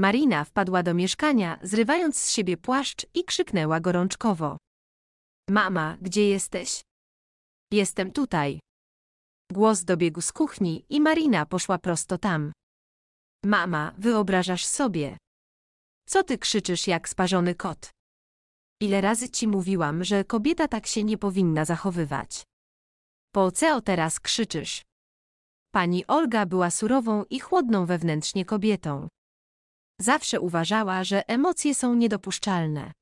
Marina wpadła do mieszkania, zrywając z siebie płaszcz i krzyknęła gorączkowo. Mama, gdzie jesteś? Jestem tutaj. Głos dobiegł z kuchni i Marina poszła prosto tam. Mama, wyobrażasz sobie. Co ty krzyczysz jak sparzony kot? Ile razy ci mówiłam, że kobieta tak się nie powinna zachowywać. Po co teraz krzyczysz? Pani Olga była surową i chłodną wewnętrznie kobietą. Zawsze uważała, że emocje są niedopuszczalne.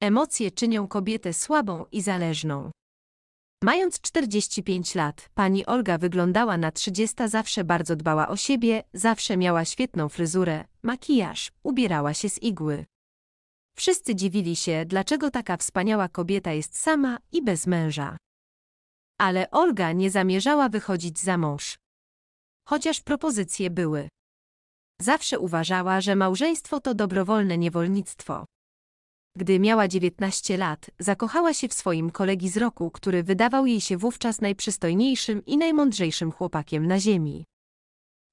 Emocje czynią kobietę słabą i zależną. Mając 45 lat, pani Olga wyglądała na 30, zawsze bardzo dbała o siebie, zawsze miała świetną fryzurę, makijaż, ubierała się z igły. Wszyscy dziwili się, dlaczego taka wspaniała kobieta jest sama i bez męża. Ale Olga nie zamierzała wychodzić za mąż. Chociaż propozycje były. Zawsze uważała, że małżeństwo to dobrowolne niewolnictwo. Gdy miała 19 lat, zakochała się w swoim kolegi z roku, który wydawał jej się wówczas najprzystojniejszym i najmądrzejszym chłopakiem na ziemi.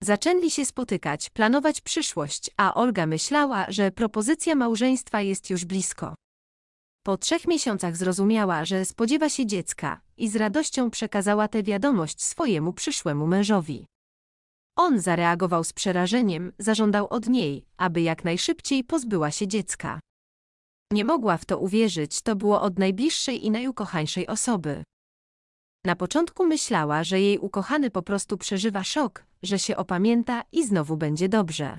Zaczęli się spotykać, planować przyszłość, a Olga myślała, że propozycja małżeństwa jest już blisko. Po trzech miesiącach zrozumiała, że spodziewa się dziecka i z radością przekazała tę wiadomość swojemu przyszłemu mężowi. On zareagował z przerażeniem, zażądał od niej, aby jak najszybciej pozbyła się dziecka. Nie mogła w to uwierzyć, to było od najbliższej i najukochańszej osoby. Na początku myślała, że jej ukochany po prostu przeżywa szok, że się opamięta i znowu będzie dobrze.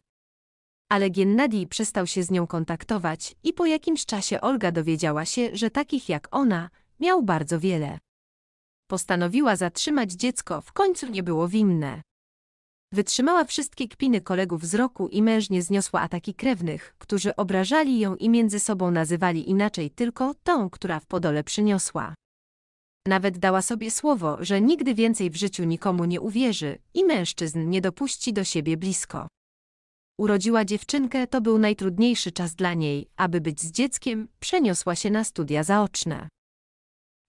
Ale Gennady przestał się z nią kontaktować i po jakimś czasie Olga dowiedziała się, że takich jak ona miał bardzo wiele. Postanowiła zatrzymać dziecko, w końcu nie było winne. Wytrzymała wszystkie kpiny kolegów z roku i mężnie zniosła ataki krewnych, którzy obrażali ją i między sobą nazywali inaczej tylko tą, która w Podole przyniosła. Nawet dała sobie słowo, że nigdy więcej w życiu nikomu nie uwierzy i mężczyzn nie dopuści do siebie blisko. Urodziła dziewczynkę, to był najtrudniejszy czas dla niej, aby być z dzieckiem, przeniosła się na studia zaoczne.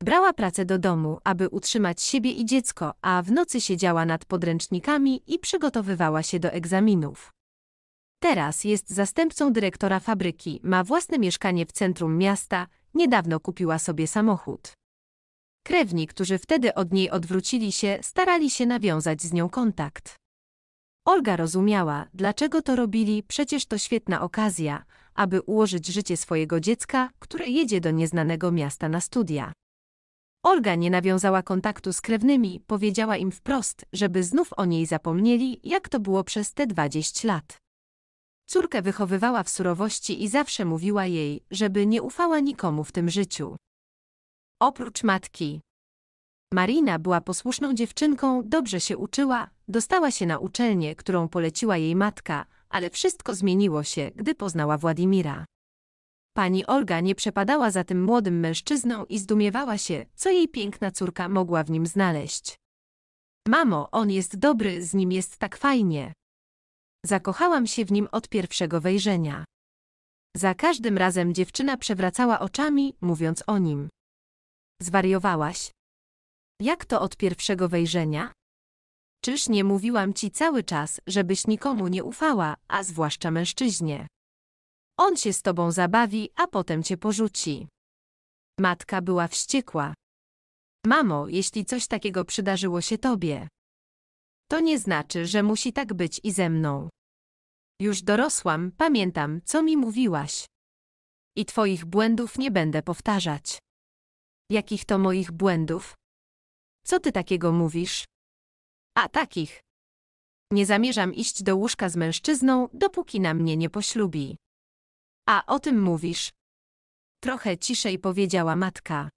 Brała pracę do domu, aby utrzymać siebie i dziecko, a w nocy siedziała nad podręcznikami i przygotowywała się do egzaminów. Teraz jest zastępcą dyrektora fabryki, ma własne mieszkanie w centrum miasta, niedawno kupiła sobie samochód. Krewni, którzy wtedy od niej odwrócili się, starali się nawiązać z nią kontakt. Olga rozumiała, dlaczego to robili, przecież to świetna okazja, aby ułożyć życie swojego dziecka, które jedzie do nieznanego miasta na studia. Olga nie nawiązała kontaktu z krewnymi, powiedziała im wprost, żeby znów o niej zapomnieli, jak to było przez te 20 lat. Córkę wychowywała w surowości i zawsze mówiła jej, żeby nie ufała nikomu w tym życiu. Oprócz matki. Marina była posłuszną dziewczynką, dobrze się uczyła, dostała się na uczelnię, którą poleciła jej matka, ale wszystko zmieniło się, gdy poznała Władimira. Pani Olga nie przepadała za tym młodym mężczyzną i zdumiewała się, co jej piękna córka mogła w nim znaleźć. Mamo, on jest dobry, z nim jest tak fajnie. Zakochałam się w nim od pierwszego wejrzenia. Za każdym razem dziewczyna przewracała oczami, mówiąc o nim. Zwariowałaś? Jak to od pierwszego wejrzenia? Czyż nie mówiłam ci cały czas, żebyś nikomu nie ufała, a zwłaszcza mężczyźnie? On się z tobą zabawi, a potem cię porzuci. Matka była wściekła. Mamo, jeśli coś takiego przydarzyło się tobie, to nie znaczy, że musi tak być i ze mną. Już dorosłam, pamiętam, co mi mówiłaś. I twoich błędów nie będę powtarzać. Jakich to moich błędów? Co ty takiego mówisz? A takich. Nie zamierzam iść do łóżka z mężczyzną, dopóki na mnie nie poślubi. A o tym mówisz? Trochę ciszej powiedziała matka.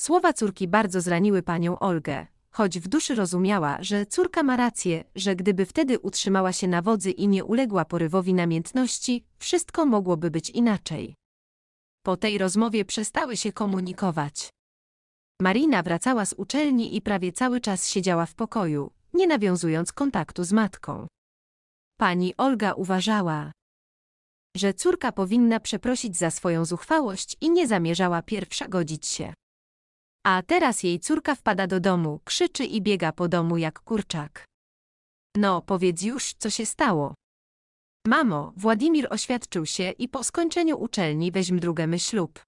Słowa córki bardzo zraniły panią Olgę, choć w duszy rozumiała, że córka ma rację, że gdyby wtedy utrzymała się na wodzy i nie uległa porywowi namiętności, wszystko mogłoby być inaczej. Po tej rozmowie przestały się komunikować. Marina wracała z uczelni i prawie cały czas siedziała w pokoju, nie nawiązując kontaktu z matką. Pani Olga uważała, że córka powinna przeprosić za swoją zuchwałość i nie zamierzała pierwsza godzić się. A teraz jej córka wpada do domu, krzyczy i biega po domu jak kurczak. No, powiedz już, co się stało. Mamo, Władimir oświadczył się i po skończeniu uczelni weźm drugemy ślub.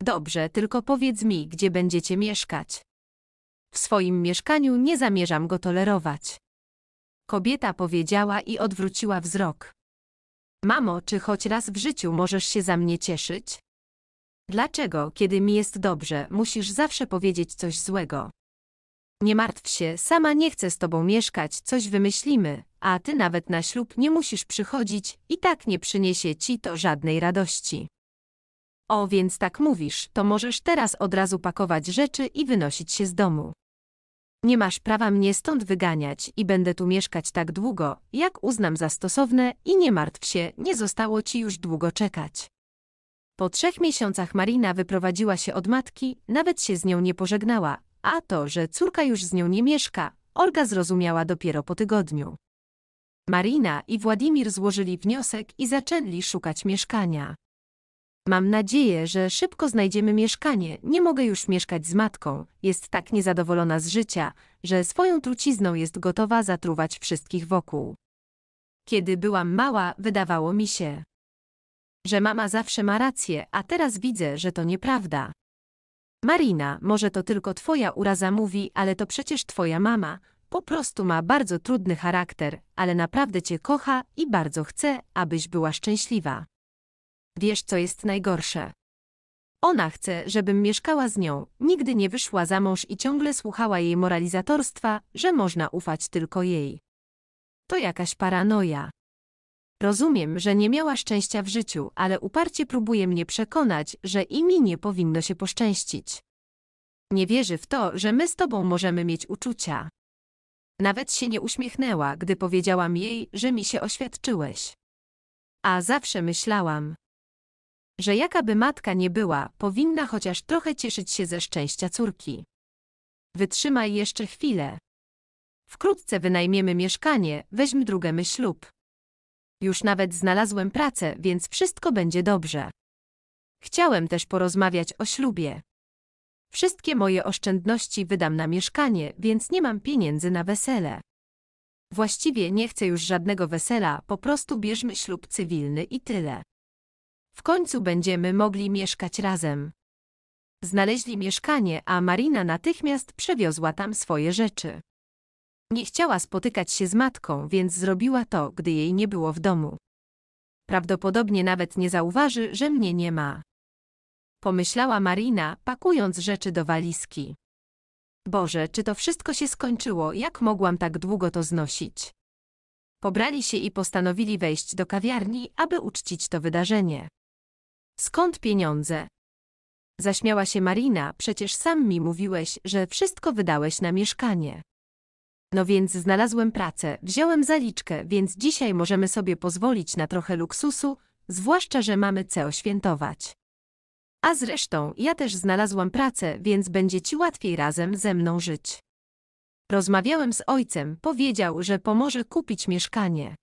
Dobrze, tylko powiedz mi, gdzie będziecie mieszkać. W swoim mieszkaniu nie zamierzam go tolerować. Kobieta powiedziała i odwróciła wzrok. Mamo, czy choć raz w życiu możesz się za mnie cieszyć? Dlaczego, kiedy mi jest dobrze, musisz zawsze powiedzieć coś złego? Nie martw się, sama nie chcę z tobą mieszkać, coś wymyślimy, a ty nawet na ślub nie musisz przychodzić i tak nie przyniesie ci to żadnej radości. O, więc tak mówisz, to możesz teraz od razu pakować rzeczy i wynosić się z domu. Nie masz prawa mnie stąd wyganiać i będę tu mieszkać tak długo, jak uznam za stosowne i nie martw się, nie zostało ci już długo czekać. Po trzech miesiącach Marina wyprowadziła się od matki, nawet się z nią nie pożegnała, a to, że córka już z nią nie mieszka, Olga zrozumiała dopiero po tygodniu. Marina i Władimir złożyli wniosek i zaczęli szukać mieszkania. Mam nadzieję, że szybko znajdziemy mieszkanie. Nie mogę już mieszkać z matką. Jest tak niezadowolona z życia, że swoją trucizną jest gotowa zatruwać wszystkich wokół. Kiedy byłam mała, wydawało mi się, że mama zawsze ma rację, a teraz widzę, że to nieprawda. Marina, może to tylko twoja uraza mówi, ale to przecież twoja mama. Po prostu ma bardzo trudny charakter, ale naprawdę cię kocha i bardzo chce, abyś była szczęśliwa. Wiesz, co jest najgorsze? Ona chce, żebym mieszkała z nią, nigdy nie wyszła za mąż i ciągle słuchała jej moralizatorstwa, że można ufać tylko jej. To jakaś paranoja. Rozumiem, że nie miała szczęścia w życiu, ale uparcie próbuje mnie przekonać, że i mi nie powinno się poszczęścić. Nie wierzy w to, że my z tobą możemy mieć uczucia. Nawet się nie uśmiechnęła, gdy powiedziałam jej, że mi się oświadczyłeś. A zawsze myślałam, że jakaby matka nie była, powinna chociaż trochę cieszyć się ze szczęścia córki. Wytrzymaj jeszcze chwilę. Wkrótce wynajmiemy mieszkanie, weźmy drugemy ślub. Już nawet znalazłem pracę, więc wszystko będzie dobrze. Chciałem też porozmawiać o ślubie. Wszystkie moje oszczędności wydam na mieszkanie, więc nie mam pieniędzy na wesele. Właściwie nie chcę już żadnego wesela, po prostu bierzmy ślub cywilny i tyle. W końcu będziemy mogli mieszkać razem. Znaleźli mieszkanie, a Marina natychmiast przewiozła tam swoje rzeczy. Nie chciała spotykać się z matką, więc zrobiła to, gdy jej nie było w domu. Prawdopodobnie nawet nie zauważy, że mnie nie ma. Pomyślała Marina, pakując rzeczy do walizki. Boże, czy to wszystko się skończyło, jak mogłam tak długo to znosić? Pobrali się i postanowili wejść do kawiarni, aby uczcić to wydarzenie. Skąd pieniądze? Zaśmiała się Marina, przecież sam mi mówiłeś, że wszystko wydałeś na mieszkanie. No więc znalazłem pracę, wziąłem zaliczkę, więc dzisiaj możemy sobie pozwolić na trochę luksusu, zwłaszcza, że mamy co świętować. A zresztą, ja też znalazłam pracę, więc będzie ci łatwiej razem ze mną żyć. Rozmawiałem z ojcem, powiedział, że pomoże kupić mieszkanie.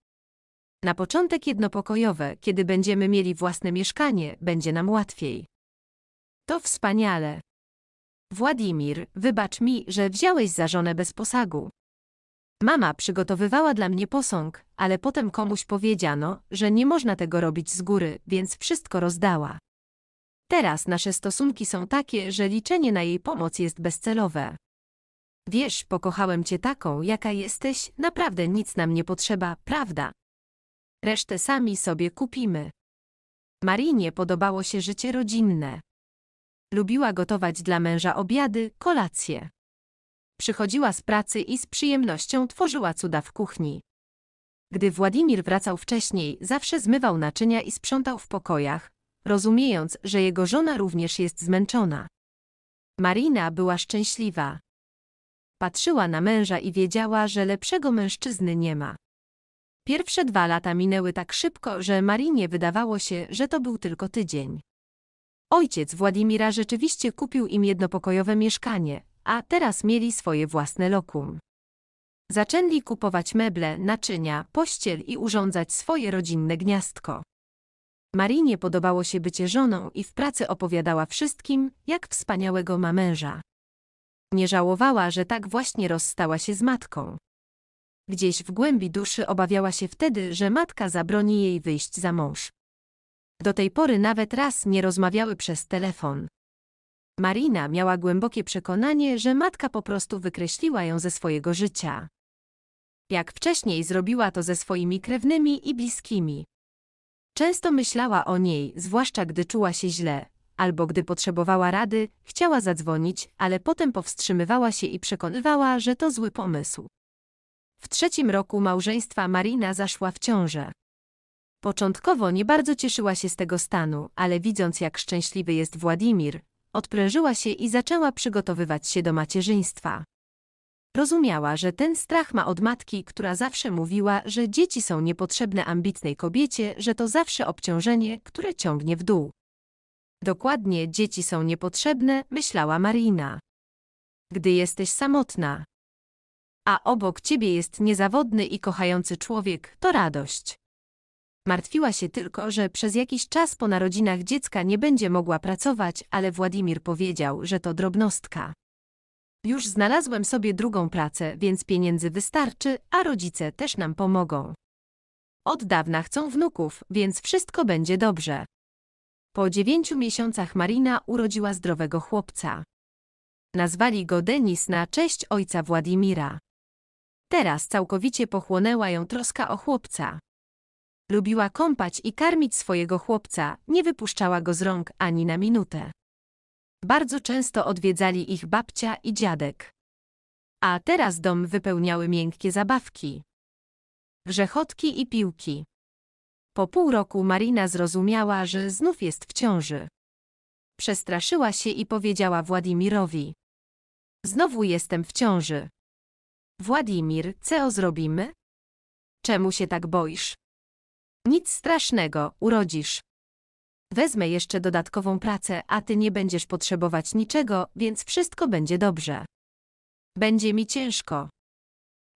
Na początek jednopokojowe, kiedy będziemy mieli własne mieszkanie, będzie nam łatwiej. To wspaniale. Władimir, wybacz mi, że wziąłeś za żonę bez posagu. Mama przygotowywała dla mnie posąg, ale potem komuś powiedziano, że nie można tego robić z góry, więc wszystko rozdała. Teraz nasze stosunki są takie, że liczenie na jej pomoc jest bezcelowe. Wiesz, pokochałem cię taką, jaka jesteś, naprawdę nic nam nie potrzeba, prawda? Resztę sami sobie kupimy. Marinie podobało się życie rodzinne. Lubiła gotować dla męża obiady, kolacje. Przychodziła z pracy i z przyjemnością tworzyła cuda w kuchni. Gdy Władimir wracał wcześniej, zawsze zmywał naczynia i sprzątał w pokojach, rozumiejąc, że jego żona również jest zmęczona. Marina była szczęśliwa. Patrzyła na męża i wiedziała, że lepszego mężczyzny nie ma. Pierwsze dwa lata minęły tak szybko, że Marinie wydawało się, że to był tylko tydzień. Ojciec Władimira rzeczywiście kupił im jednopokojowe mieszkanie, a teraz mieli swoje własne lokum. Zaczęli kupować meble, naczynia, pościel i urządzać swoje rodzinne gniazdko. Marinie podobało się bycie żoną i w pracy opowiadała wszystkim, jak wspaniałego ma męża. Nie żałowała, że tak właśnie rozstała się z matką. Gdzieś w głębi duszy obawiała się wtedy, że matka zabroni jej wyjść za mąż. Do tej pory nawet raz nie rozmawiały przez telefon. Marina miała głębokie przekonanie, że matka po prostu wykreśliła ją ze swojego życia. Jak wcześniej zrobiła to ze swoimi krewnymi i bliskimi. Często myślała o niej, zwłaszcza gdy czuła się źle, albo gdy potrzebowała rady, chciała zadzwonić, ale potem powstrzymywała się i przekonywała, że to zły pomysł. W trzecim roku małżeństwa Marina zaszła w ciążę. Początkowo nie bardzo cieszyła się z tego stanu, ale widząc jak szczęśliwy jest Władimir, odprężyła się i zaczęła przygotowywać się do macierzyństwa. Rozumiała, że ten strach ma od matki, która zawsze mówiła, że dzieci są niepotrzebne ambitnej kobiecie, że to zawsze obciążenie, które ciągnie w dół. Dokładnie, dzieci są niepotrzebne, myślała Marina. Gdy jesteś samotna, a obok ciebie jest niezawodny i kochający człowiek, to radość. Martwiła się tylko, że przez jakiś czas po narodzinach dziecka nie będzie mogła pracować, ale Władimir powiedział, że to drobnostka. Już znalazłem sobie drugą pracę, więc pieniędzy wystarczy, a rodzice też nam pomogą. Od dawna chcą wnuków, więc wszystko będzie dobrze. Po dziewięciu miesiącach Marina urodziła zdrowego chłopca. Nazwali go Denis na cześć ojca Władimira. Teraz całkowicie pochłonęła ją troska o chłopca. Lubiła kąpać i karmić swojego chłopca, nie wypuszczała go z rąk ani na minutę. Bardzo często odwiedzali ich babcia i dziadek. A teraz dom wypełniały miękkie zabawki. Grzechotki i piłki. Po pół roku Marina zrozumiała, że znów jest w ciąży. Przestraszyła się i powiedziała Władimirowi. Znowu jestem w ciąży. Władimir, co zrobimy? Czemu się tak boisz? Nic strasznego, urodzisz. Wezmę jeszcze dodatkową pracę, a ty nie będziesz potrzebować niczego, więc wszystko będzie dobrze. Będzie mi ciężko.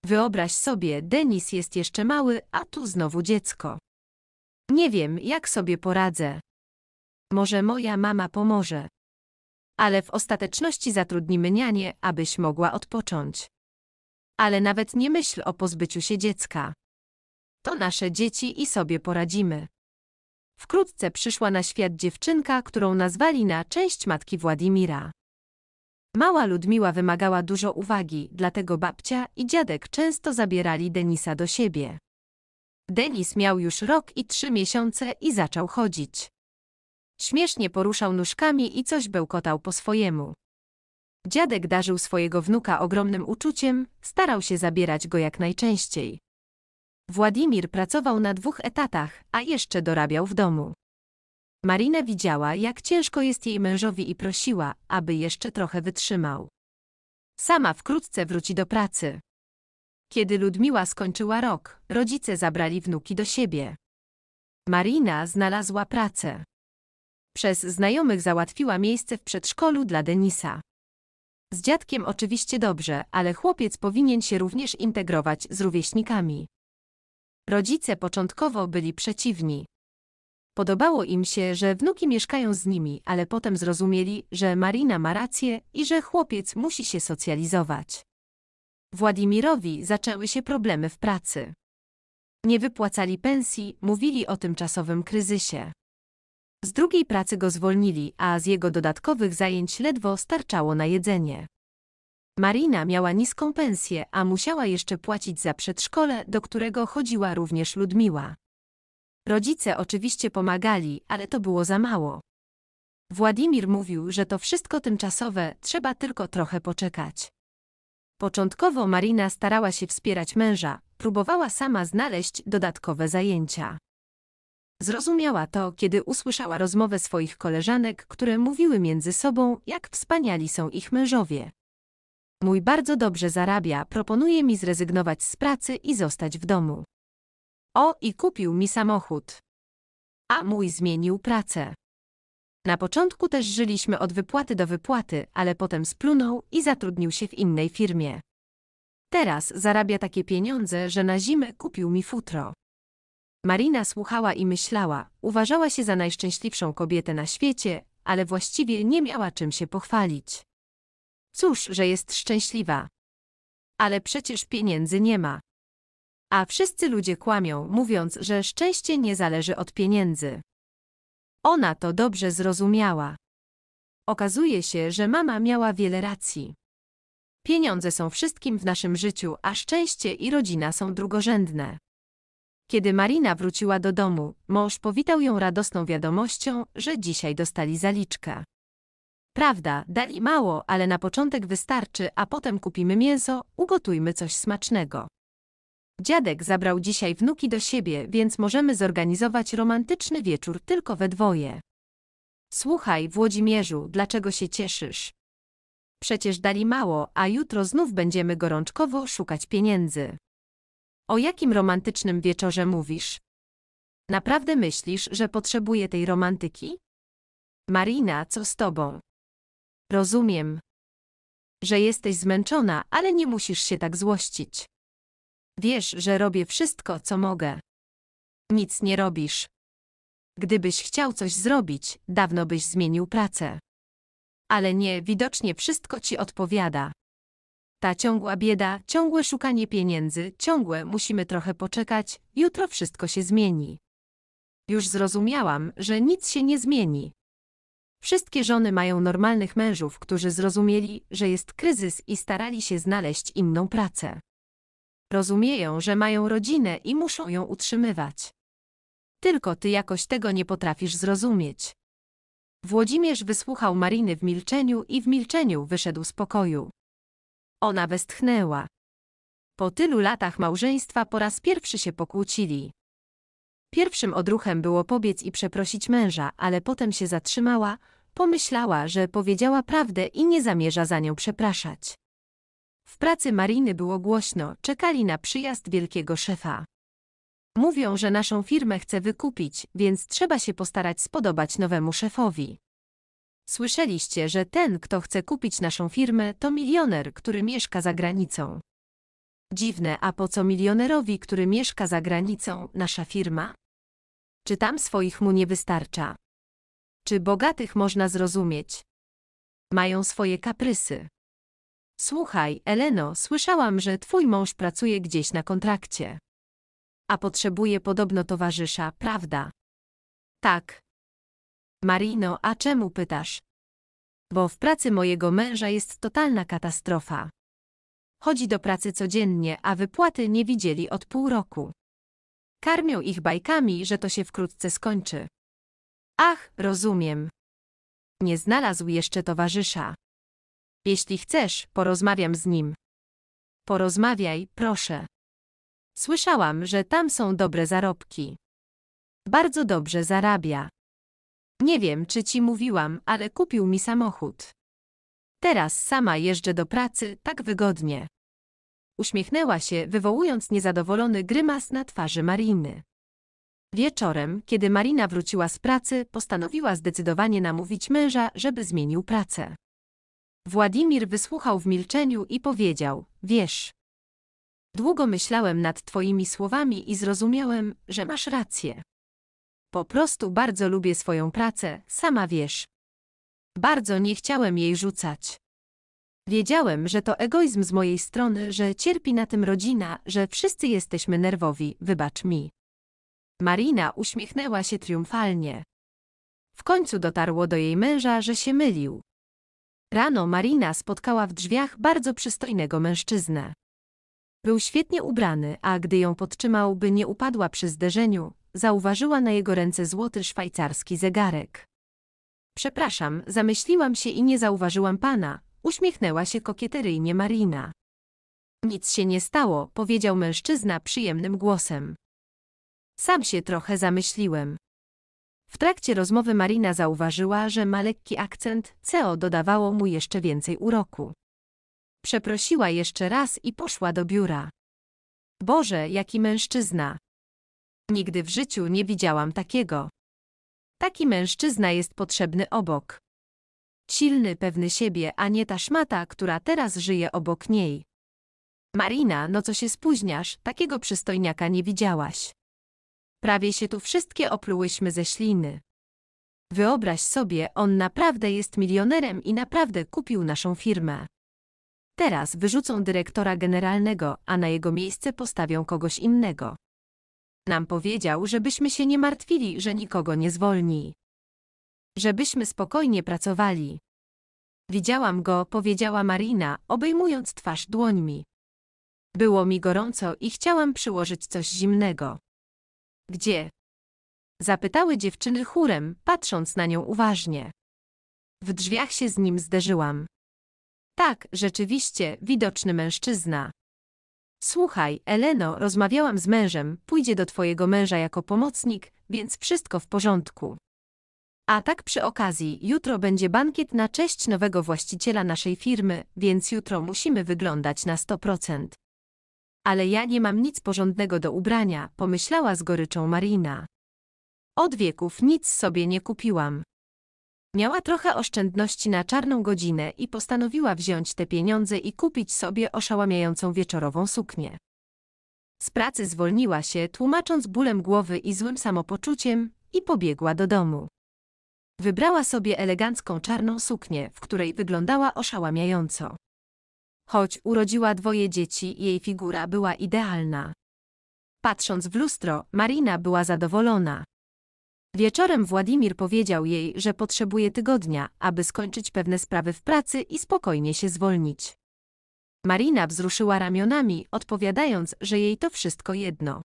Wyobraź sobie, Denis jest jeszcze mały, a tu znowu dziecko. Nie wiem, jak sobie poradzę. Może moja mama pomoże. Ale w ostateczności zatrudnimy nianie, abyś mogła odpocząć ale nawet nie myśl o pozbyciu się dziecka. To nasze dzieci i sobie poradzimy. Wkrótce przyszła na świat dziewczynka, którą nazwali na część matki Władimira. Mała Ludmiła wymagała dużo uwagi, dlatego babcia i dziadek często zabierali Denisa do siebie. Denis miał już rok i trzy miesiące i zaczął chodzić. Śmiesznie poruszał nóżkami i coś bełkotał po swojemu. Dziadek darzył swojego wnuka ogromnym uczuciem, starał się zabierać go jak najczęściej. Władimir pracował na dwóch etatach, a jeszcze dorabiał w domu. Marina widziała, jak ciężko jest jej mężowi i prosiła, aby jeszcze trochę wytrzymał. Sama wkrótce wróci do pracy. Kiedy Ludmiła skończyła rok, rodzice zabrali wnuki do siebie. Marina znalazła pracę. Przez znajomych załatwiła miejsce w przedszkolu dla Denisa. Z dziadkiem oczywiście dobrze, ale chłopiec powinien się również integrować z rówieśnikami. Rodzice początkowo byli przeciwni. Podobało im się, że wnuki mieszkają z nimi, ale potem zrozumieli, że Marina ma rację i że chłopiec musi się socjalizować. Władimirowi zaczęły się problemy w pracy. Nie wypłacali pensji, mówili o tymczasowym kryzysie. Z drugiej pracy go zwolnili, a z jego dodatkowych zajęć ledwo starczało na jedzenie. Marina miała niską pensję, a musiała jeszcze płacić za przedszkole, do którego chodziła również Ludmiła. Rodzice oczywiście pomagali, ale to było za mało. Władimir mówił, że to wszystko tymczasowe, trzeba tylko trochę poczekać. Początkowo Marina starała się wspierać męża, próbowała sama znaleźć dodatkowe zajęcia. Zrozumiała to, kiedy usłyszała rozmowę swoich koleżanek, które mówiły między sobą, jak wspaniali są ich mężowie. Mój bardzo dobrze zarabia, proponuje mi zrezygnować z pracy i zostać w domu. O, i kupił mi samochód. A mój zmienił pracę. Na początku też żyliśmy od wypłaty do wypłaty, ale potem splunął i zatrudnił się w innej firmie. Teraz zarabia takie pieniądze, że na zimę kupił mi futro. Marina słuchała i myślała, uważała się za najszczęśliwszą kobietę na świecie, ale właściwie nie miała czym się pochwalić. Cóż, że jest szczęśliwa. Ale przecież pieniędzy nie ma. A wszyscy ludzie kłamią, mówiąc, że szczęście nie zależy od pieniędzy. Ona to dobrze zrozumiała. Okazuje się, że mama miała wiele racji. Pieniądze są wszystkim w naszym życiu, a szczęście i rodzina są drugorzędne. Kiedy Marina wróciła do domu, mąż powitał ją radosną wiadomością, że dzisiaj dostali zaliczkę. Prawda, dali mało, ale na początek wystarczy, a potem kupimy mięso, ugotujmy coś smacznego. Dziadek zabrał dzisiaj wnuki do siebie, więc możemy zorganizować romantyczny wieczór tylko we dwoje. Słuchaj, Włodzimierzu, dlaczego się cieszysz? Przecież dali mało, a jutro znów będziemy gorączkowo szukać pieniędzy. O jakim romantycznym wieczorze mówisz? Naprawdę myślisz, że potrzebuję tej romantyki? Marina, co z tobą? Rozumiem, że jesteś zmęczona, ale nie musisz się tak złościć. Wiesz, że robię wszystko, co mogę. Nic nie robisz. Gdybyś chciał coś zrobić, dawno byś zmienił pracę. Ale nie, widocznie wszystko ci odpowiada. Ta ciągła bieda, ciągłe szukanie pieniędzy, ciągłe musimy trochę poczekać, jutro wszystko się zmieni. Już zrozumiałam, że nic się nie zmieni. Wszystkie żony mają normalnych mężów, którzy zrozumieli, że jest kryzys i starali się znaleźć inną pracę. Rozumieją, że mają rodzinę i muszą ją utrzymywać. Tylko ty jakoś tego nie potrafisz zrozumieć. Włodzimierz wysłuchał Mariny w milczeniu i w milczeniu wyszedł z pokoju. Ona westchnęła. Po tylu latach małżeństwa po raz pierwszy się pokłócili. Pierwszym odruchem było pobiec i przeprosić męża, ale potem się zatrzymała, pomyślała, że powiedziała prawdę i nie zamierza za nią przepraszać. W pracy Mariny było głośno, czekali na przyjazd wielkiego szefa. Mówią, że naszą firmę chce wykupić, więc trzeba się postarać spodobać nowemu szefowi. Słyszeliście, że ten, kto chce kupić naszą firmę, to milioner, który mieszka za granicą. Dziwne, a po co milionerowi, który mieszka za granicą, nasza firma? Czy tam swoich mu nie wystarcza? Czy bogatych można zrozumieć? Mają swoje kaprysy. Słuchaj, Eleno, słyszałam, że twój mąż pracuje gdzieś na kontrakcie. A potrzebuje podobno towarzysza, prawda? Tak, Marino, a czemu pytasz? Bo w pracy mojego męża jest totalna katastrofa. Chodzi do pracy codziennie, a wypłaty nie widzieli od pół roku. Karmią ich bajkami, że to się wkrótce skończy. Ach, rozumiem. Nie znalazł jeszcze towarzysza. Jeśli chcesz, porozmawiam z nim. Porozmawiaj, proszę. Słyszałam, że tam są dobre zarobki. Bardzo dobrze zarabia. Nie wiem, czy ci mówiłam, ale kupił mi samochód. Teraz sama jeżdżę do pracy tak wygodnie. Uśmiechnęła się, wywołując niezadowolony grymas na twarzy Mariny. Wieczorem, kiedy Marina wróciła z pracy, postanowiła zdecydowanie namówić męża, żeby zmienił pracę. Władimir wysłuchał w milczeniu i powiedział: Wiesz, długo myślałem nad twoimi słowami i zrozumiałem, że masz rację. Po prostu bardzo lubię swoją pracę, sama wiesz. Bardzo nie chciałem jej rzucać. Wiedziałem, że to egoizm z mojej strony, że cierpi na tym rodzina, że wszyscy jesteśmy nerwowi, wybacz mi. Marina uśmiechnęła się triumfalnie. W końcu dotarło do jej męża, że się mylił. Rano Marina spotkała w drzwiach bardzo przystojnego mężczyznę. Był świetnie ubrany, a gdy ją podtrzymał, by nie upadła przy zderzeniu, zauważyła na jego ręce złoty szwajcarski zegarek. Przepraszam, zamyśliłam się i nie zauważyłam pana, uśmiechnęła się kokieteryjnie Marina. Nic się nie stało, powiedział mężczyzna przyjemnym głosem. Sam się trochę zamyśliłem. W trakcie rozmowy Marina zauważyła, że ma lekki akcent, CO dodawało mu jeszcze więcej uroku. Przeprosiła jeszcze raz i poszła do biura. Boże, jaki mężczyzna! Nigdy w życiu nie widziałam takiego. Taki mężczyzna jest potrzebny obok. Silny, pewny siebie, a nie ta szmata, która teraz żyje obok niej. Marina, no co się spóźniasz, takiego przystojniaka nie widziałaś. Prawie się tu wszystkie oplułyśmy ze śliny. Wyobraź sobie, on naprawdę jest milionerem i naprawdę kupił naszą firmę. Teraz wyrzucą dyrektora generalnego, a na jego miejsce postawią kogoś innego nam powiedział, żebyśmy się nie martwili, że nikogo nie zwolni. Żebyśmy spokojnie pracowali. Widziałam go, powiedziała Marina, obejmując twarz dłońmi. Było mi gorąco i chciałam przyłożyć coś zimnego. Gdzie? Zapytały dziewczyny chórem, patrząc na nią uważnie. W drzwiach się z nim zderzyłam. Tak, rzeczywiście, widoczny mężczyzna. Słuchaj, Eleno, rozmawiałam z mężem, pójdzie do twojego męża jako pomocnik, więc wszystko w porządku. A tak przy okazji, jutro będzie bankiet na cześć nowego właściciela naszej firmy, więc jutro musimy wyglądać na 100%. Ale ja nie mam nic porządnego do ubrania, pomyślała z goryczą Marina. Od wieków nic sobie nie kupiłam. Miała trochę oszczędności na czarną godzinę i postanowiła wziąć te pieniądze i kupić sobie oszałamiającą wieczorową suknię. Z pracy zwolniła się, tłumacząc bólem głowy i złym samopoczuciem, i pobiegła do domu. Wybrała sobie elegancką czarną suknię, w której wyglądała oszałamiająco. Choć urodziła dwoje dzieci, jej figura była idealna. Patrząc w lustro, Marina była zadowolona. Wieczorem Władimir powiedział jej, że potrzebuje tygodnia, aby skończyć pewne sprawy w pracy i spokojnie się zwolnić. Marina wzruszyła ramionami, odpowiadając, że jej to wszystko jedno.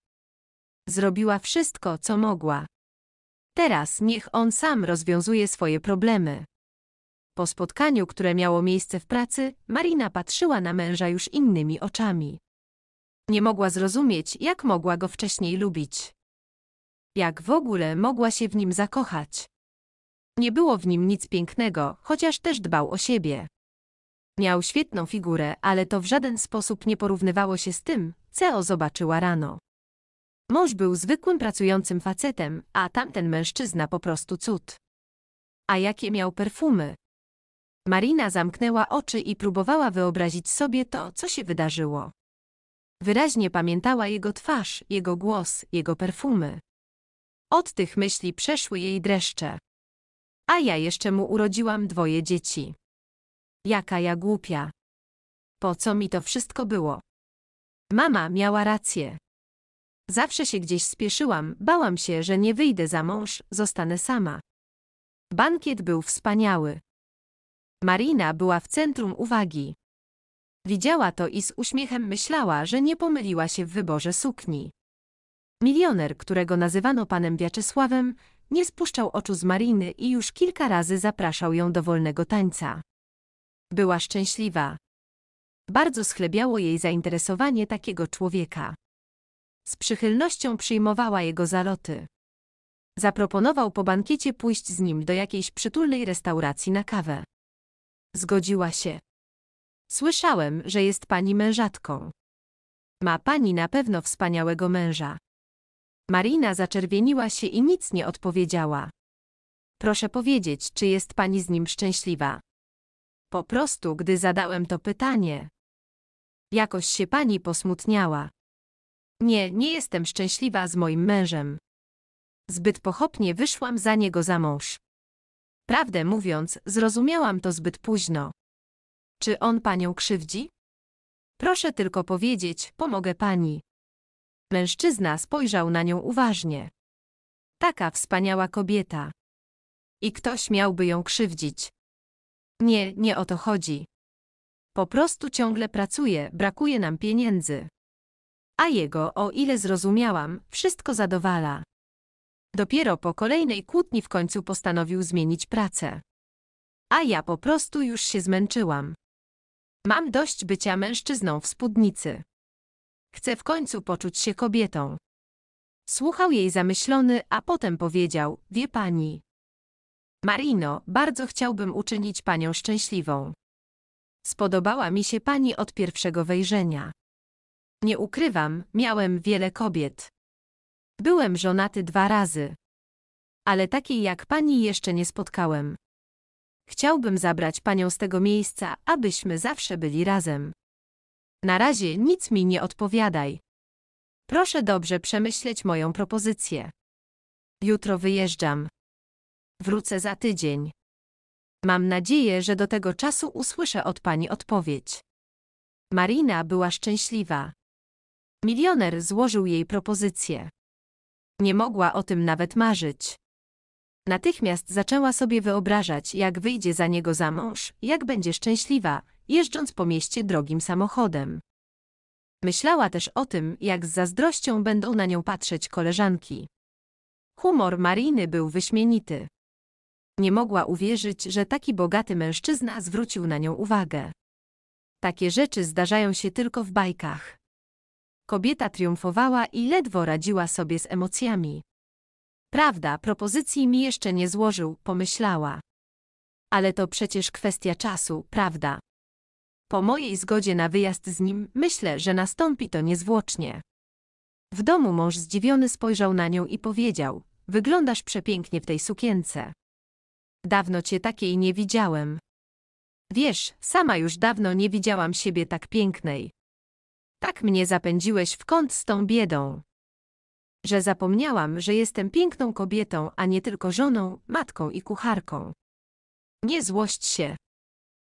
Zrobiła wszystko, co mogła. Teraz niech on sam rozwiązuje swoje problemy. Po spotkaniu, które miało miejsce w pracy, Marina patrzyła na męża już innymi oczami. Nie mogła zrozumieć, jak mogła go wcześniej lubić. Jak w ogóle mogła się w nim zakochać? Nie było w nim nic pięknego, chociaż też dbał o siebie. Miał świetną figurę, ale to w żaden sposób nie porównywało się z tym, co zobaczyła rano. Mąż był zwykłym pracującym facetem, a tamten mężczyzna po prostu cud. A jakie miał perfumy? Marina zamknęła oczy i próbowała wyobrazić sobie to, co się wydarzyło. Wyraźnie pamiętała jego twarz, jego głos, jego perfumy. Od tych myśli przeszły jej dreszcze. A ja jeszcze mu urodziłam dwoje dzieci. Jaka ja głupia. Po co mi to wszystko było? Mama miała rację. Zawsze się gdzieś spieszyłam, bałam się, że nie wyjdę za mąż, zostanę sama. Bankiet był wspaniały. Marina była w centrum uwagi. Widziała to i z uśmiechem myślała, że nie pomyliła się w wyborze sukni. Milioner, którego nazywano panem Wiaczesławem, nie spuszczał oczu z Mariny i już kilka razy zapraszał ją do wolnego tańca. Była szczęśliwa. Bardzo schlebiało jej zainteresowanie takiego człowieka. Z przychylnością przyjmowała jego zaloty. Zaproponował po bankiecie pójść z nim do jakiejś przytulnej restauracji na kawę. Zgodziła się. Słyszałem, że jest pani mężatką. Ma pani na pewno wspaniałego męża. Marina zaczerwieniła się i nic nie odpowiedziała. Proszę powiedzieć, czy jest pani z nim szczęśliwa? Po prostu, gdy zadałem to pytanie. Jakoś się pani posmutniała. Nie, nie jestem szczęśliwa z moim mężem. Zbyt pochopnie wyszłam za niego za mąż. Prawdę mówiąc, zrozumiałam to zbyt późno. Czy on panią krzywdzi? Proszę tylko powiedzieć, pomogę pani. Mężczyzna spojrzał na nią uważnie. Taka wspaniała kobieta. I ktoś miałby ją krzywdzić. Nie, nie o to chodzi. Po prostu ciągle pracuje, brakuje nam pieniędzy. A jego, o ile zrozumiałam, wszystko zadowala. Dopiero po kolejnej kłótni w końcu postanowił zmienić pracę. A ja po prostu już się zmęczyłam. Mam dość bycia mężczyzną w spódnicy. Chcę w końcu poczuć się kobietą. Słuchał jej zamyślony, a potem powiedział, wie pani. Marino, bardzo chciałbym uczynić panią szczęśliwą. Spodobała mi się pani od pierwszego wejrzenia. Nie ukrywam, miałem wiele kobiet. Byłem żonaty dwa razy. Ale takiej jak pani jeszcze nie spotkałem. Chciałbym zabrać panią z tego miejsca, abyśmy zawsze byli razem. Na razie nic mi nie odpowiadaj. Proszę dobrze przemyśleć moją propozycję. Jutro wyjeżdżam. Wrócę za tydzień. Mam nadzieję, że do tego czasu usłyszę od pani odpowiedź. Marina była szczęśliwa. Milioner złożył jej propozycję. Nie mogła o tym nawet marzyć. Natychmiast zaczęła sobie wyobrażać, jak wyjdzie za niego za mąż, jak będzie szczęśliwa, jeżdżąc po mieście drogim samochodem. Myślała też o tym, jak z zazdrością będą na nią patrzeć koleżanki. Humor Mariny był wyśmienity. Nie mogła uwierzyć, że taki bogaty mężczyzna zwrócił na nią uwagę. Takie rzeczy zdarzają się tylko w bajkach. Kobieta triumfowała i ledwo radziła sobie z emocjami. Prawda, propozycji mi jeszcze nie złożył, pomyślała. Ale to przecież kwestia czasu, prawda? Po mojej zgodzie na wyjazd z nim, myślę, że nastąpi to niezwłocznie. W domu mąż zdziwiony spojrzał na nią i powiedział: Wyglądasz przepięknie w tej sukience. Dawno cię takiej nie widziałem. Wiesz, sama już dawno nie widziałam siebie tak pięknej. Tak mnie zapędziłeś w kąt z tą biedą. Że zapomniałam, że jestem piękną kobietą, a nie tylko żoną, matką i kucharką. Nie złość się.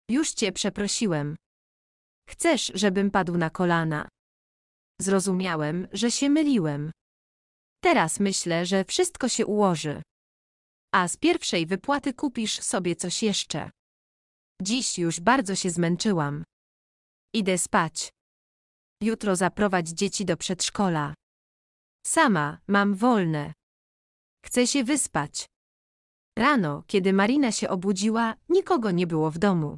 Już cię przeprosiłem. Chcesz, żebym padł na kolana. Zrozumiałem, że się myliłem. Teraz myślę, że wszystko się ułoży. A z pierwszej wypłaty kupisz sobie coś jeszcze. Dziś już bardzo się zmęczyłam. Idę spać. Jutro zaprowadź dzieci do przedszkola. Sama, mam wolne. Chcę się wyspać. Rano, kiedy Marina się obudziła, nikogo nie było w domu.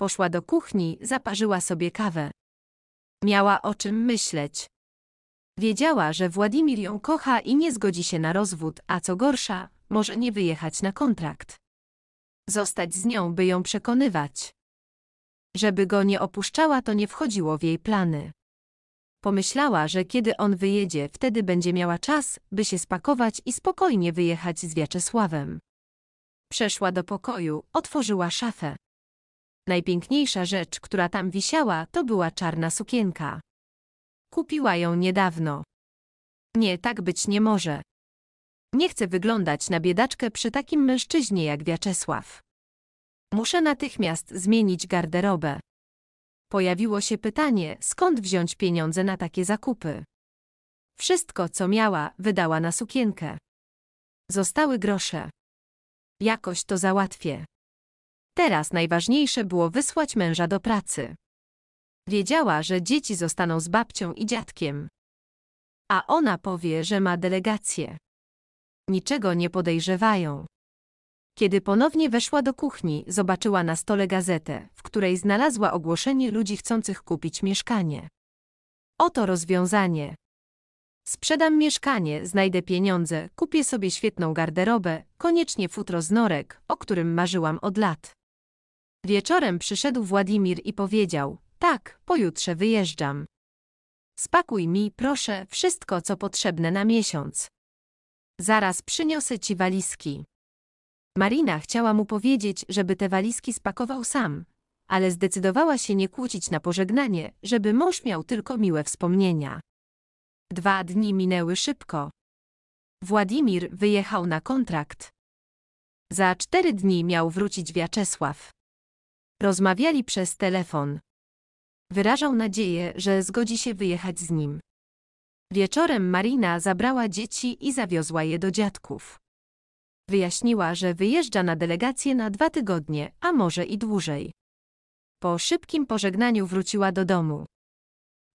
Poszła do kuchni, zaparzyła sobie kawę. Miała o czym myśleć. Wiedziała, że Władimir ją kocha i nie zgodzi się na rozwód, a co gorsza, może nie wyjechać na kontrakt. Zostać z nią, by ją przekonywać. Żeby go nie opuszczała, to nie wchodziło w jej plany. Pomyślała, że kiedy on wyjedzie, wtedy będzie miała czas, by się spakować i spokojnie wyjechać z Wiaczesławem. Przeszła do pokoju, otworzyła szafę. Najpiękniejsza rzecz, która tam wisiała, to była czarna sukienka. Kupiła ją niedawno. Nie, tak być nie może. Nie chcę wyglądać na biedaczkę przy takim mężczyźnie jak Wiaczesław. Muszę natychmiast zmienić garderobę. Pojawiło się pytanie, skąd wziąć pieniądze na takie zakupy. Wszystko, co miała, wydała na sukienkę. Zostały grosze. Jakoś to załatwię. Teraz najważniejsze było wysłać męża do pracy. Wiedziała, że dzieci zostaną z babcią i dziadkiem. A ona powie, że ma delegację. Niczego nie podejrzewają. Kiedy ponownie weszła do kuchni, zobaczyła na stole gazetę, w której znalazła ogłoszenie ludzi chcących kupić mieszkanie. Oto rozwiązanie. Sprzedam mieszkanie, znajdę pieniądze, kupię sobie świetną garderobę, koniecznie futro z norek, o którym marzyłam od lat. Wieczorem przyszedł Władimir i powiedział: Tak, pojutrze wyjeżdżam. Spakuj mi, proszę, wszystko, co potrzebne na miesiąc. Zaraz przyniosę ci walizki. Marina chciała mu powiedzieć, żeby te walizki spakował sam, ale zdecydowała się nie kłócić na pożegnanie, żeby mąż miał tylko miłe wspomnienia. Dwa dni minęły szybko. Władimir wyjechał na kontrakt. Za cztery dni miał wrócić Wiaczesław. Rozmawiali przez telefon. Wyrażał nadzieję, że zgodzi się wyjechać z nim. Wieczorem Marina zabrała dzieci i zawiozła je do dziadków. Wyjaśniła, że wyjeżdża na delegację na dwa tygodnie, a może i dłużej. Po szybkim pożegnaniu wróciła do domu.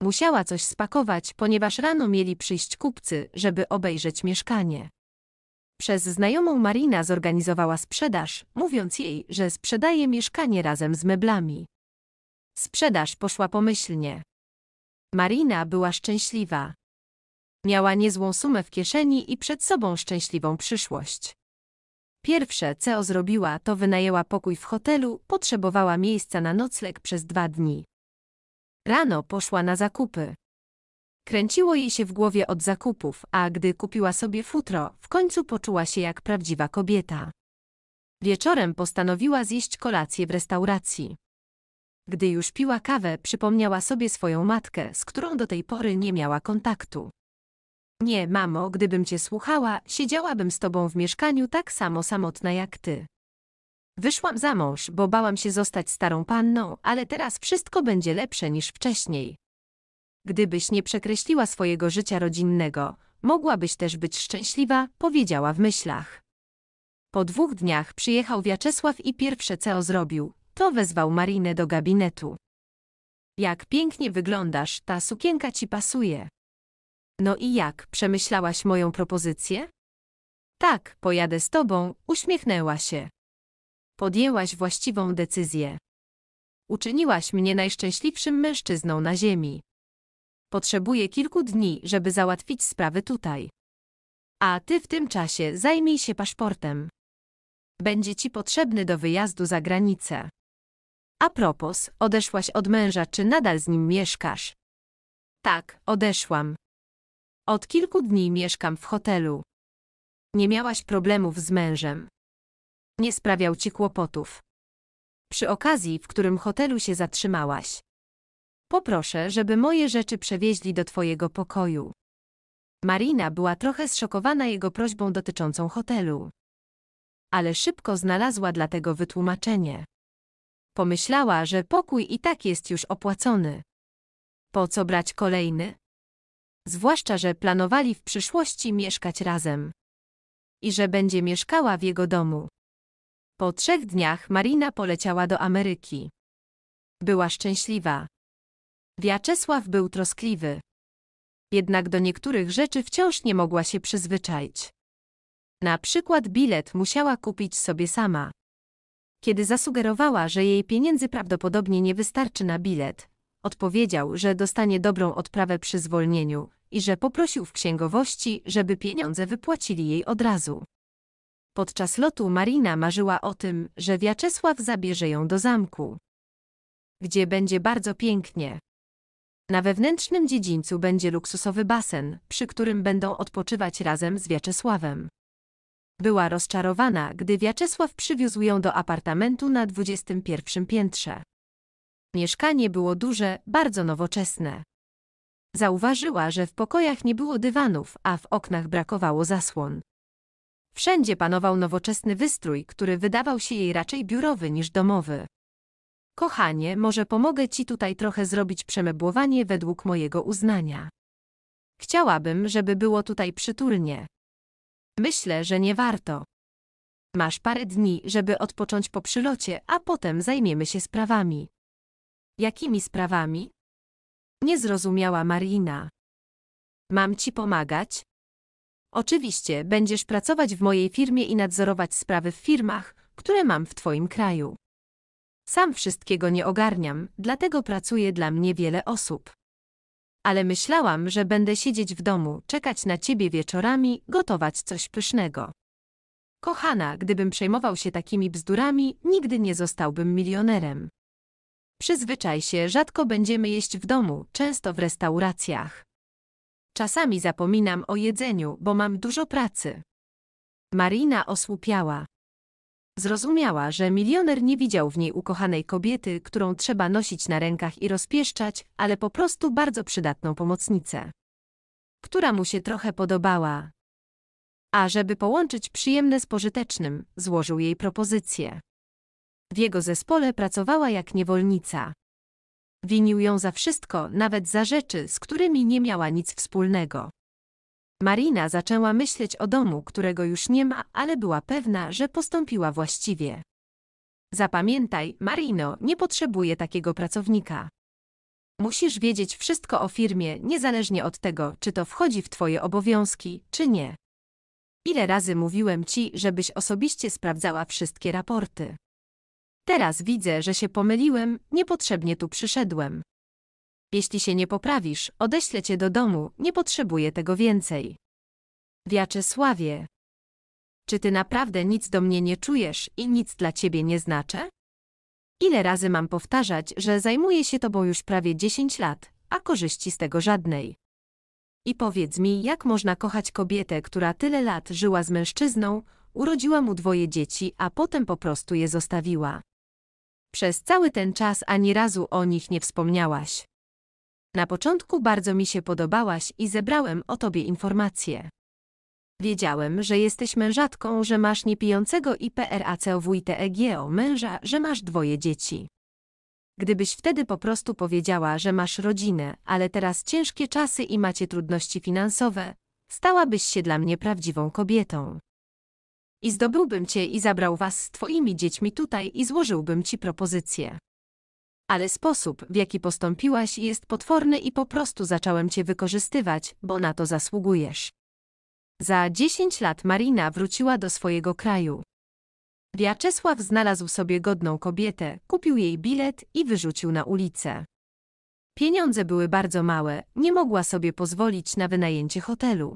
Musiała coś spakować, ponieważ rano mieli przyjść kupcy, żeby obejrzeć mieszkanie. Przez znajomą Marina zorganizowała sprzedaż, mówiąc jej, że sprzedaje mieszkanie razem z meblami. Sprzedaż poszła pomyślnie. Marina była szczęśliwa. Miała niezłą sumę w kieszeni i przed sobą szczęśliwą przyszłość. Pierwsze, co zrobiła, to wynajęła pokój w hotelu, potrzebowała miejsca na nocleg przez dwa dni. Rano poszła na zakupy. Kręciło jej się w głowie od zakupów, a gdy kupiła sobie futro, w końcu poczuła się jak prawdziwa kobieta. Wieczorem postanowiła zjeść kolację w restauracji. Gdy już piła kawę, przypomniała sobie swoją matkę, z którą do tej pory nie miała kontaktu. Nie, mamo, gdybym cię słuchała, siedziałabym z tobą w mieszkaniu tak samo samotna jak ty. Wyszłam za mąż, bo bałam się zostać starą panną, ale teraz wszystko będzie lepsze niż wcześniej. Gdybyś nie przekreśliła swojego życia rodzinnego, mogłabyś też być szczęśliwa, powiedziała w myślach. Po dwóch dniach przyjechał Wiaczesław i pierwsze co zrobił, to wezwał Marinę do gabinetu. Jak pięknie wyglądasz, ta sukienka ci pasuje. No i jak, przemyślałaś moją propozycję? Tak, pojadę z tobą, uśmiechnęła się. Podjęłaś właściwą decyzję. Uczyniłaś mnie najszczęśliwszym mężczyzną na ziemi. Potrzebuję kilku dni, żeby załatwić sprawy tutaj. A ty w tym czasie zajmij się paszportem. Będzie ci potrzebny do wyjazdu za granicę. A propos, odeszłaś od męża, czy nadal z nim mieszkasz? Tak, odeszłam. Od kilku dni mieszkam w hotelu. Nie miałaś problemów z mężem. Nie sprawiał ci kłopotów. Przy okazji, w którym hotelu się zatrzymałaś, Poproszę, żeby moje rzeczy przewieźli do twojego pokoju. Marina była trochę zszokowana jego prośbą dotyczącą hotelu. Ale szybko znalazła dla tego wytłumaczenie. Pomyślała, że pokój i tak jest już opłacony. Po co brać kolejny? Zwłaszcza, że planowali w przyszłości mieszkać razem. I że będzie mieszkała w jego domu. Po trzech dniach Marina poleciała do Ameryki. Była szczęśliwa. Wiaczesław był troskliwy. Jednak do niektórych rzeczy wciąż nie mogła się przyzwyczaić. Na przykład bilet musiała kupić sobie sama. Kiedy zasugerowała, że jej pieniędzy prawdopodobnie nie wystarczy na bilet, odpowiedział, że dostanie dobrą odprawę przy zwolnieniu i że poprosił w księgowości, żeby pieniądze wypłacili jej od razu. Podczas lotu Marina marzyła o tym, że Wiaczesław zabierze ją do zamku, gdzie będzie bardzo pięknie. Na wewnętrznym dziedzińcu będzie luksusowy basen, przy którym będą odpoczywać razem z Wiaczesławem. Była rozczarowana, gdy Wiaczesław przywiózł ją do apartamentu na 21 piętrze. Mieszkanie było duże, bardzo nowoczesne. Zauważyła, że w pokojach nie było dywanów, a w oknach brakowało zasłon. Wszędzie panował nowoczesny wystrój, który wydawał się jej raczej biurowy niż domowy. Kochanie, może pomogę ci tutaj trochę zrobić przemebłowanie według mojego uznania. Chciałabym, żeby było tutaj przytulnie. Myślę, że nie warto. Masz parę dni, żeby odpocząć po przylocie, a potem zajmiemy się sprawami. Jakimi sprawami? Nie zrozumiała Marina. Mam ci pomagać? Oczywiście, będziesz pracować w mojej firmie i nadzorować sprawy w firmach, które mam w twoim kraju. Sam wszystkiego nie ogarniam, dlatego pracuje dla mnie wiele osób. Ale myślałam, że będę siedzieć w domu, czekać na ciebie wieczorami, gotować coś pysznego. Kochana, gdybym przejmował się takimi bzdurami, nigdy nie zostałbym milionerem. Przyzwyczaj się, rzadko będziemy jeść w domu, często w restauracjach. Czasami zapominam o jedzeniu, bo mam dużo pracy. Marina osłupiała. Zrozumiała, że milioner nie widział w niej ukochanej kobiety, którą trzeba nosić na rękach i rozpieszczać, ale po prostu bardzo przydatną pomocnicę, która mu się trochę podobała. A żeby połączyć przyjemne z pożytecznym, złożył jej propozycję. W jego zespole pracowała jak niewolnica. Winił ją za wszystko, nawet za rzeczy, z którymi nie miała nic wspólnego. Marina zaczęła myśleć o domu, którego już nie ma, ale była pewna, że postąpiła właściwie. Zapamiętaj, Marino, nie potrzebuje takiego pracownika. Musisz wiedzieć wszystko o firmie, niezależnie od tego, czy to wchodzi w twoje obowiązki, czy nie. Ile razy mówiłem ci, żebyś osobiście sprawdzała wszystkie raporty. Teraz widzę, że się pomyliłem, niepotrzebnie tu przyszedłem. Jeśli się nie poprawisz, odeślę cię do domu, nie potrzebuję tego więcej. Wiaczesławie. Czy ty naprawdę nic do mnie nie czujesz i nic dla ciebie nie znaczę? Ile razy mam powtarzać, że zajmuję się tobą już prawie 10 lat, a korzyści z tego żadnej. I powiedz mi, jak można kochać kobietę, która tyle lat żyła z mężczyzną, urodziła mu dwoje dzieci, a potem po prostu je zostawiła. Przez cały ten czas ani razu o nich nie wspomniałaś. Na początku bardzo mi się podobałaś i zebrałem o tobie informacje. Wiedziałem, że jesteś mężatką, że masz niepijącego IPRACOWITEGO e męża, że masz dwoje dzieci. Gdybyś wtedy po prostu powiedziała, że masz rodzinę, ale teraz ciężkie czasy i macie trudności finansowe, stałabyś się dla mnie prawdziwą kobietą. I zdobyłbym cię i zabrał was z twoimi dziećmi tutaj i złożyłbym ci propozycję. Ale sposób, w jaki postąpiłaś jest potworny i po prostu zacząłem cię wykorzystywać, bo na to zasługujesz. Za 10 lat Marina wróciła do swojego kraju. Wiaczesław znalazł sobie godną kobietę, kupił jej bilet i wyrzucił na ulicę. Pieniądze były bardzo małe, nie mogła sobie pozwolić na wynajęcie hotelu.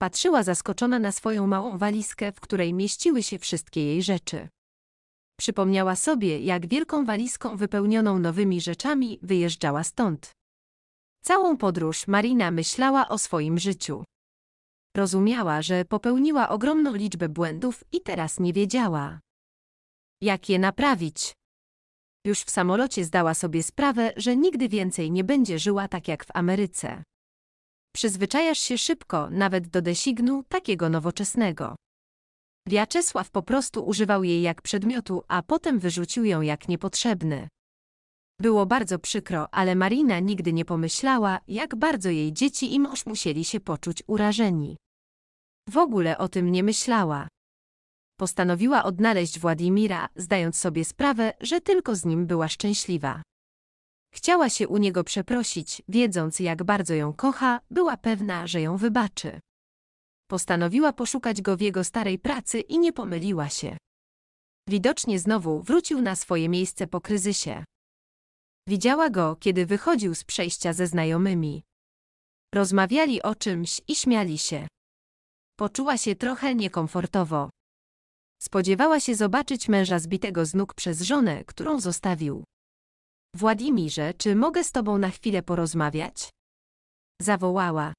Patrzyła zaskoczona na swoją małą walizkę, w której mieściły się wszystkie jej rzeczy. Przypomniała sobie, jak wielką walizką wypełnioną nowymi rzeczami wyjeżdżała stąd. Całą podróż Marina myślała o swoim życiu. Rozumiała, że popełniła ogromną liczbę błędów i teraz nie wiedziała, jak je naprawić. Już w samolocie zdała sobie sprawę, że nigdy więcej nie będzie żyła tak jak w Ameryce. Przyzwyczajasz się szybko, nawet do designu takiego nowoczesnego. Wiaczesław po prostu używał jej jak przedmiotu, a potem wyrzucił ją jak niepotrzebny. Było bardzo przykro, ale Marina nigdy nie pomyślała, jak bardzo jej dzieci i mąż musieli się poczuć urażeni. W ogóle o tym nie myślała. Postanowiła odnaleźć Władimira, zdając sobie sprawę, że tylko z nim była szczęśliwa. Chciała się u niego przeprosić, wiedząc jak bardzo ją kocha, była pewna, że ją wybaczy. Postanowiła poszukać go w jego starej pracy i nie pomyliła się. Widocznie znowu wrócił na swoje miejsce po kryzysie. Widziała go, kiedy wychodził z przejścia ze znajomymi. Rozmawiali o czymś i śmiali się. Poczuła się trochę niekomfortowo. Spodziewała się zobaczyć męża zbitego z nóg przez żonę, którą zostawił. Władimirze, czy mogę z tobą na chwilę porozmawiać? Zawołała.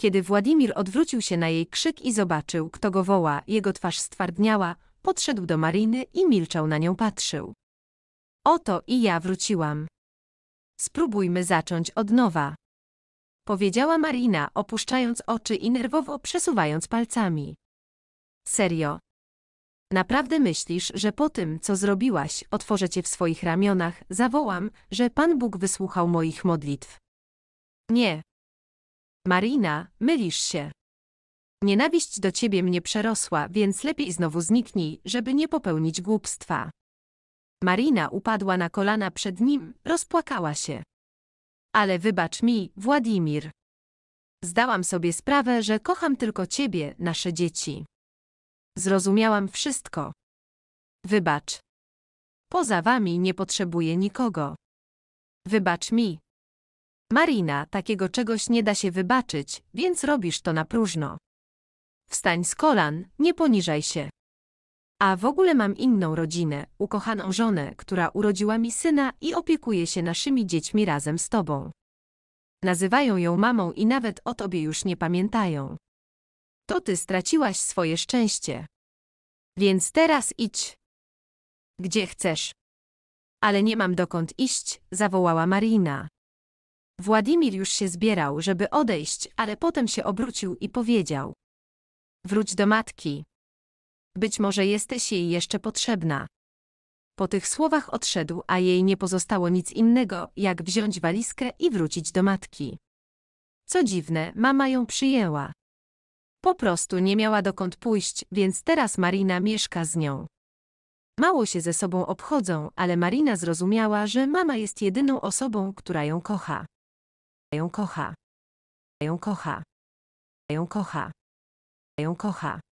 Kiedy Władimir odwrócił się na jej krzyk i zobaczył, kto go woła, jego twarz stwardniała, podszedł do Mariny i milczał na nią patrzył. Oto i ja wróciłam. Spróbujmy zacząć od nowa. Powiedziała Marina, opuszczając oczy i nerwowo przesuwając palcami. Serio. Naprawdę myślisz, że po tym, co zrobiłaś, otworzę cię w swoich ramionach, zawołam, że Pan Bóg wysłuchał moich modlitw? Nie, Marina, mylisz się. Nienawiść do ciebie mnie przerosła, więc lepiej znowu zniknij, żeby nie popełnić głupstwa. Marina upadła na kolana przed nim, rozpłakała się. Ale wybacz mi, Władimir. Zdałam sobie sprawę, że kocham tylko ciebie, nasze dzieci. Zrozumiałam wszystko. Wybacz. Poza wami nie potrzebuję nikogo. Wybacz mi, Marina, takiego czegoś nie da się wybaczyć, więc robisz to na próżno. Wstań z kolan, nie poniżaj się. A w ogóle mam inną rodzinę, ukochaną żonę, która urodziła mi syna i opiekuje się naszymi dziećmi razem z tobą. Nazywają ją mamą i nawet o tobie już nie pamiętają. To ty straciłaś swoje szczęście. Więc teraz idź. Gdzie chcesz. Ale nie mam dokąd iść, zawołała Marina. Władimir już się zbierał, żeby odejść, ale potem się obrócił i powiedział. Wróć do matki. Być może jesteś jej jeszcze potrzebna. Po tych słowach odszedł, a jej nie pozostało nic innego, jak wziąć walizkę i wrócić do matki. Co dziwne, mama ją przyjęła. Po prostu nie miała dokąd pójść, więc teraz Marina mieszka z nią. Mało się ze sobą obchodzą, ale Marina zrozumiała, że mama jest jedyną osobą, która ją kocha ją kocha. ją kocha. ją kocha. ją kocha.